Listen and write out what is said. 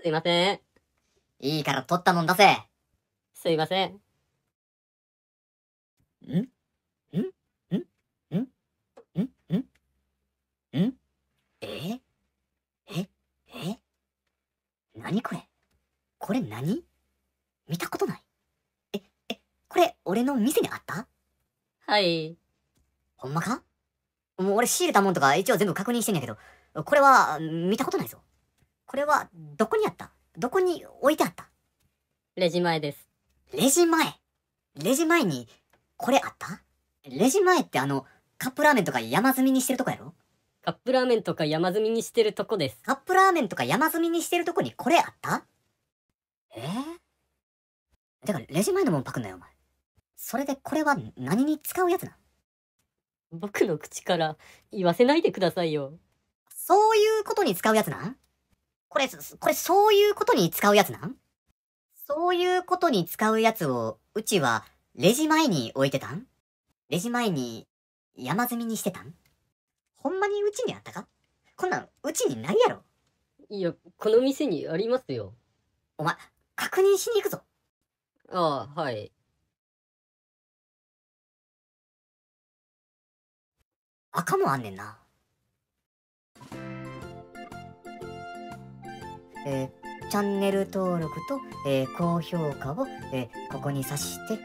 すいません。いいから取ったもんだせ。すいません。んんんんんんんえええ何これこれ何見たことないえ、え、これ俺の店にあったはい。ほんまかもう俺仕入れたもんとか一応全部確認してんやけど、これは見たことないぞ。これはどこにあったどこに置いてあったレジ前です。レジ前レジ前に、これあったレジ前ってあの、カップラーメンとか山積みにしてるとこやろカップラーメンとか山積みにしてるとこです。カップラーメンとか山積みにしてるとこにこれあったえー、てか、レジ前のもんパクんなよ、お前。それでこれは何に使うやつな僕の口から言わせないでくださいよ。そういうことに使うやつなんこれ、これそういうことに使うやつなんそういうことに使うやつを、うちはレジ前に置いてたんレジ前に山積みにしてたんほんまにうちにあったかこんなんうちにないやろいや、この店にありますよ。お前、確認しに行くぞ。ああ、はい。赤もあんねんな。えー、チャンネル登録と、えー、高評価を、えー、ここに挿して